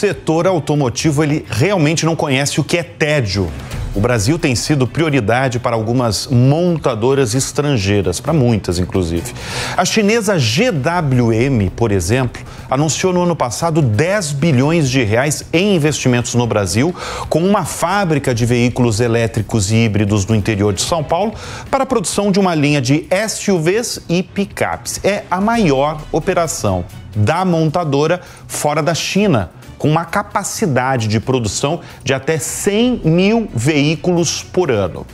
setor automotivo ele realmente não conhece o que é tédio. O Brasil tem sido prioridade para algumas montadoras estrangeiras, para muitas inclusive. A chinesa GWM, por exemplo, anunciou no ano passado 10 bilhões de reais em investimentos no Brasil, com uma fábrica de veículos elétricos e híbridos no interior de São Paulo, para a produção de uma linha de SUVs e picapes. É a maior operação da montadora fora da China, com uma capacidade de produção de até 100 mil veículos por ano.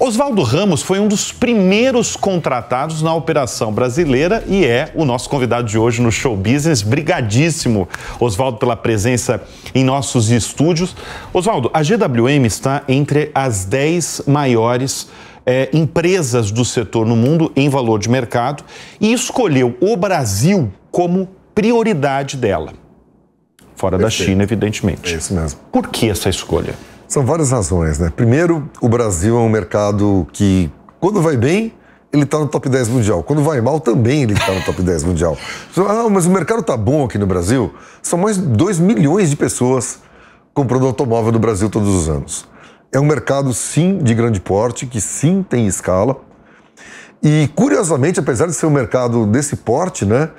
Oswaldo Ramos foi um dos primeiros contratados na operação brasileira e é o nosso convidado de hoje no Show Business. Brigadíssimo, Oswaldo, pela presença em nossos estúdios. Oswaldo, a GWM está entre as 10 maiores é, empresas do setor no mundo em valor de mercado e escolheu o Brasil como prioridade dela. Fora Perfeito. da China, evidentemente. É isso mesmo. Por que essa escolha? São várias razões, né? Primeiro, o Brasil é um mercado que, quando vai bem, ele está no top 10 mundial. Quando vai mal, também ele está no top 10 mundial. Ah, mas o mercado está bom aqui no Brasil. São mais de 2 milhões de pessoas comprando automóvel no Brasil todos os anos. É um mercado, sim, de grande porte, que sim tem escala. E, curiosamente, apesar de ser um mercado desse porte, né?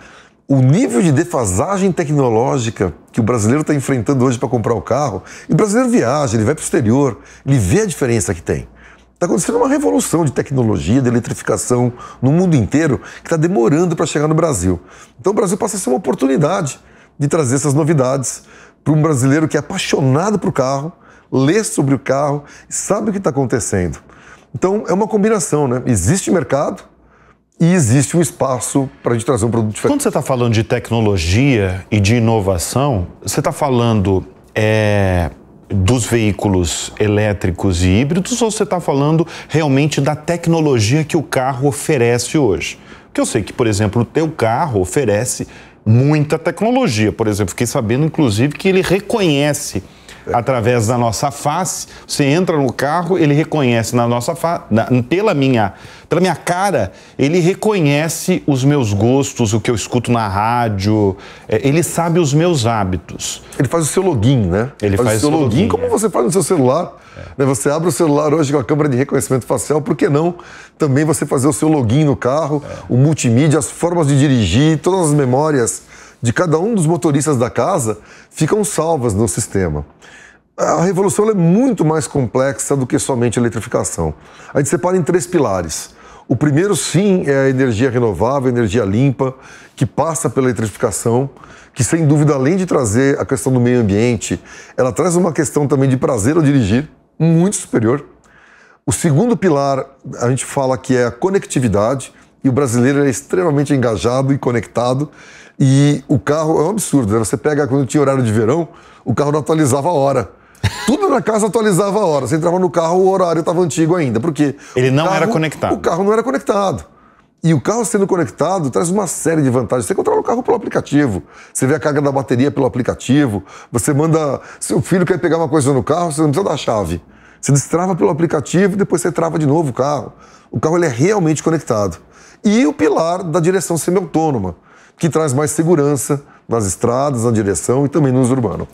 o nível de defasagem tecnológica que o brasileiro está enfrentando hoje para comprar o carro, e o brasileiro viaja, ele vai para o exterior, ele vê a diferença que tem. Está acontecendo uma revolução de tecnologia, de eletrificação no mundo inteiro que está demorando para chegar no Brasil. Então o Brasil passa a ser uma oportunidade de trazer essas novidades para um brasileiro que é apaixonado por carro, lê sobre o carro e sabe o que está acontecendo. Então é uma combinação, né? Existe mercado, e existe um espaço para a gente trazer um produto diferente. Quando você está falando de tecnologia e de inovação, você está falando é, dos veículos elétricos e híbridos ou você está falando realmente da tecnologia que o carro oferece hoje? Porque eu sei que, por exemplo, o teu carro oferece muita tecnologia. Por exemplo, fiquei sabendo, inclusive, que ele reconhece através da nossa face. Você entra no carro, ele reconhece na nossa pela minha, pela minha cara, ele reconhece os meus gostos, o que eu escuto na rádio. É, ele sabe os meus hábitos. Ele faz o seu login, né? Ele faz, faz o seu login, login como você faz no seu celular. É. Né? Você abre o celular hoje com a câmera de reconhecimento facial, por que não também você fazer o seu login no carro, é. o multimídia, as formas de dirigir, todas as memórias de cada um dos motoristas da casa ficam salvas no sistema. A revolução é muito mais complexa do que somente a eletrificação. A gente separa em três pilares. O primeiro, sim, é a energia renovável, a energia limpa, que passa pela eletrificação, que sem dúvida, além de trazer a questão do meio ambiente, ela traz uma questão também de prazer ao dirigir, muito superior. O segundo pilar, a gente fala que é a conectividade, e o brasileiro é extremamente engajado e conectado. E o carro é um absurdo, né? Você pega quando tinha horário de verão, o carro não atualizava a hora. Tudo na casa atualizava a hora. Você entrava no carro, o horário estava antigo ainda. porque Ele não carro, era conectado. O carro não era conectado. E o carro sendo conectado traz uma série de vantagens. Você controla o carro pelo aplicativo, você vê a carga da bateria pelo aplicativo, você manda. Seu filho quer pegar uma coisa no carro, você não precisa a chave. Você destrava pelo aplicativo e depois você trava de novo o carro. O carro ele é realmente conectado. E o pilar da direção autônoma, que traz mais segurança nas estradas, na direção e também no uso urbano.